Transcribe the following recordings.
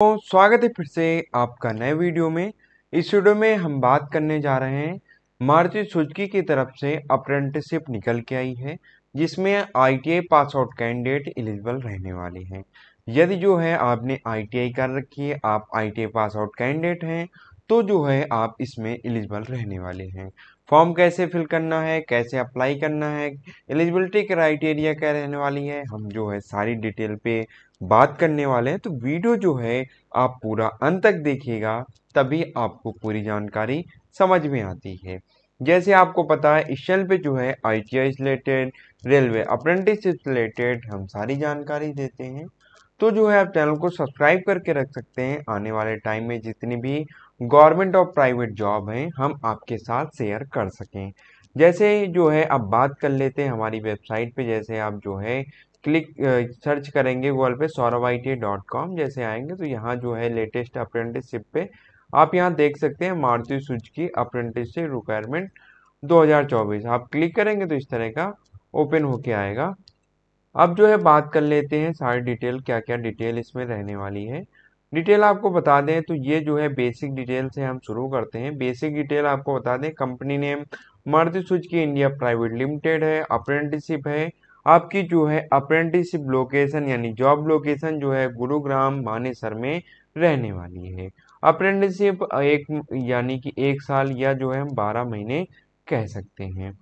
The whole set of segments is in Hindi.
तो स्वागत है फिर से आपका नए वीडियो में इस वीडियो में हम बात करने जा रहे हैं मारुति सुजुकी की तरफ से अप्रेंटिसशिप निकल के आई है जिसमें ITI pass out candidate eligible रहने वाले हैं यदि जो है आपने आईटीआई कर रखी है आप आईटीआई पास आउट कैंडिडेट हैं तो जो है आप इसमें एलिजिबल रहने वाले हैं फॉर्म कैसे फिल करना है कैसे अप्लाई करना है एलिजिबिलिटी क्राइटेरिया क्या रहने वाली है हम जो है सारी डिटेल पे बात करने वाले हैं तो वीडियो जो है आप पूरा अंत तक देखिएगा तभी आपको पूरी जानकारी समझ में आती है जैसे आपको पता है इस चैनल पे जो है I T I related railway apprenticeship related हम सारी जानकारी देते हैं तो जो है आप चैनल को सब्सक्राइब करके रख सकते हैं आने वाले टाइम में जितनी भी गवर्नमेंट और प्राइवेट जॉब हैं हम आपके साथ शेयर कर सकें जैसे जो है अब बात कर लेते हैं हमारी वेबसाइट पे जैसे आप जो है क्लिक सर्च करेंगे गूगल पे Saurabh I T dot com जैसे आएंगे तो यहाँ जो है लेटेस्ट अप्रेंटिसशिप पे आप यहाँ देख सकते हैं मारुति सुजुकी अप्रेंटिसशिप रिक्वायरमेंट 2024 आप क्लिक करेंगे तो इस तरह का ओपन होके आएगा अब जो है बात कर लेते हैं सारी डिटेल क्या क्या डिटेल इसमें रहने वाली है डिटेल आपको बता दें तो ये जो है बेसिक डिटेल से हम शुरू करते हैं बेसिक डिटेल आपको बता दें company name Maruti Suzuki India private limited है अप्रेंटिसिप है आपकी जो है अप्रेंटिसशिप लोकेशन यानी जॉब लोकेशन जो है गुरुग्राम मानेसर में रहने वाली है अप्रेंटिसशिप एक यानी कि एक साल या जो है हम बारह महीने कह सकते हैं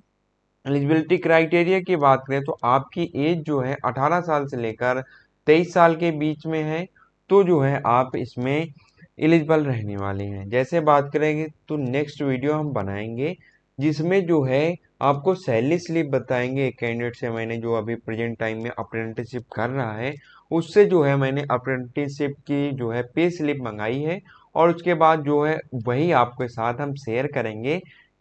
एलिजिबिलिटी क्राइटेरिया की बात करें तो आपकी एज जो है अठारह साल से लेकर तेईस साल के बीच में है तो जो है आप इसमें एलिजिबल रहने वाले हैं जैसे बात करेंगे तो नेक्स्ट वीडियो हम बनाएंगे जिसमें जो है आपको सैलरी स्लिप बताएंगे एक कैंडिडेट से मैंने जो अभी प्रेजेंट टाइम में अप्रेंटिसशिप कर रहा है उससे जो है मैंने अप्रेंटिसशिप की जो है पे स्लिप मंगाई है और उसके बाद जो है वही आपके साथ हम शेयर करेंगे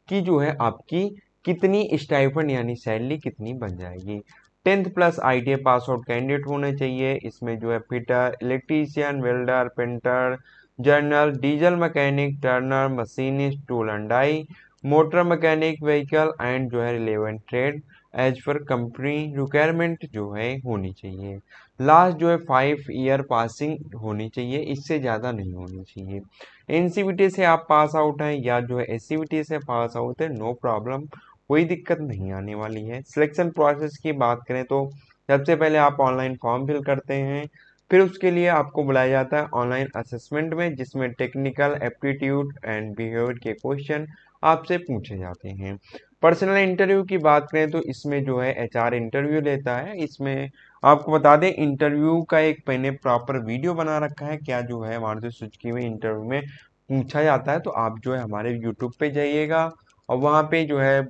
कि जो है आपकी कितनी स्टाइफन यानी सैलरी कितनी बन जाएगी tenth plus I pass out candidate होने चाहिए इसमें जो है fitter electrician welder painter general diesel mechanic turner machinist tool and die motor mechanic vehicle and जो है relevant trade as per company requirement जो है होनी चाहिए लास्ट जो है फाइव ईयर पासिंग होनी चाहिए इससे ज़्यादा नहीं होनी चाहिए एन से आप पास आउट हैं या जो है एस से पास आउट है नो प्रॉब्लम कोई दिक्कत नहीं आने वाली है सिलेक्शन प्रोसेस की बात करें तो सबसे पहले आप ऑनलाइन फॉर्म फिल करते हैं फिर उसके लिए आपको बुलाया जाता है ऑनलाइन असेसमेंट में जिसमें टेक्निकल एप्टीट्यूड एंड बिहेवियर के क्वेश्चन आपसे पूछे जाते हैं पर्सनल इंटरव्यू की बात करें तो इसमें जो है एच इंटरव्यू लेता है इसमें आपको बता दें इंटरव्यू का एक मैंने प्रॉपर वीडियो बना रखा है क्या जो है मारुति से सुचकी में इंटरव्यू में पूछा जाता है तो आप जो है हमारे यूट्यूब पे जाइएगा और वहाँ पे जो है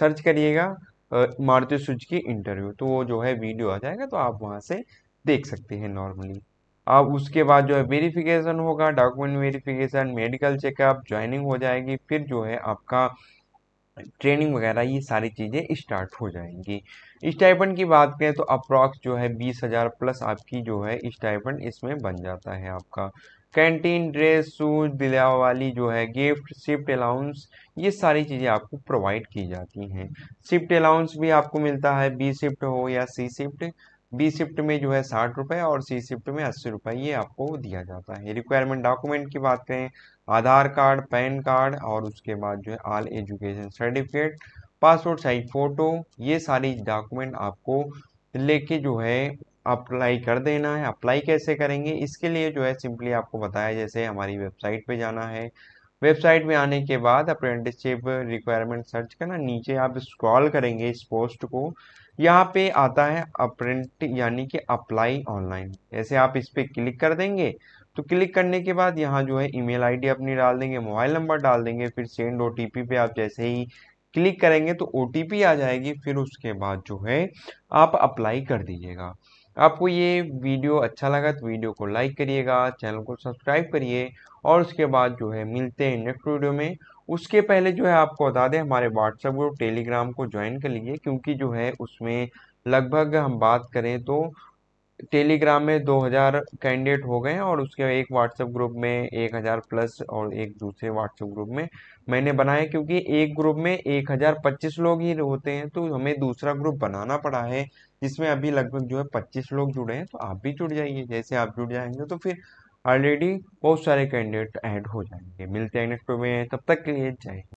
सर्च करिएगा मारुति सुजुकी इंटरव्यू तो वो जो है वीडियो आ जाएगा तो आप वहाँ से देख सकते हैं नॉर्मली अब उसके बाद जो है वेरिफिकेशन होगा document verification medical checkup joining हो जाएगी फिर जो है आपका ट्रेनिंग वगैरह ये सारी चीज़ें स्टार्ट हो जाएंगी स्टाइपेंड की बात करें तो अप्रॉक्स जो है बीस हज़ार प्लस आपकी जो है स्टाइपेंड इसमें बन जाता है आपका कैंटीन ड्रेस शूज वाली जो है गिफ्ट शिफ्ट अलाउंस ये सारी चीज़ें आपको प्रोवाइड की जाती हैं शिफ्ट अलाउंस भी आपको मिलता है बी शिफ्ट हो या सी शिफ्ट बी शिफ्ट में जो है साठ रुपये और सी शिफ्ट में अस्सी रुपये ये आपको दिया जाता है रिक्वायरमेंट डॉक्यूमेंट की बात करें आधार कार्ड पैन कार्ड और उसके बाद जो है all education certificate passport size photo ये सारी डॉक्यूमेंट आपको लेके जो है अप्लाई कर देना है अप्लाई कैसे करेंगे इसके लिए जो है सिंपली आपको बताया जैसे हमारी वेबसाइट पे जाना है वेबसाइट में आने के बाद अप्रेंटिसशिप रिक्वायरमेंट सर्च करना नीचे आप स्क्रॉल करेंगे इस पोस्ट को यहाँ पे आता है अप्रिंट यानी कि अप्लाई ऑनलाइन जैसे आप इस पर क्लिक कर देंगे तो क्लिक करने के बाद यहाँ जो है ईमेल आईडी अपनी डाल देंगे मोबाइल नंबर डाल देंगे फिर सेंड ओ पे आप जैसे ही क्लिक करेंगे तो ओ आ जाएगी फिर उसके बाद जो है आप अप्लाई कर दीजिएगा आपको ये वीडियो अच्छा लगा तो वीडियो को लाइक करिएगा चैनल को सब्सक्राइब करिए और उसके बाद जो है मिलते हैं नेक्स्ट वीडियो में उसके पहले जो है आपको बता दें हमारे व्हाट्सएप ग्रुप टेलीग्राम को ज्वाइन कर लीजिए क्योंकि जो है उसमें लगभग हम बात करें तो टेलीग्राम में 2000 कैंडिडेट हो गए हैं और उसके एक व्हाट्सएप ग्रुप में 1000 प्लस और एक दूसरे व्हाट्सएप ग्रुप में मैंने बनाया क्योंकि एक ग्रुप में 1025 लोग ही होते हैं तो हमें दूसरा ग्रुप बनाना पड़ा है जिसमें अभी लगभग जो है 25 लोग जुड़े हैं तो आप भी जुड़ जाइए जैसे आप जुड़ जाएंगे तो फिर ऑलरेडी बहुत सारे कैंडिडेट ऐड हो जाएंगे मिलते हैं नेक्स्ट वीडियो में तब तक के लिए जय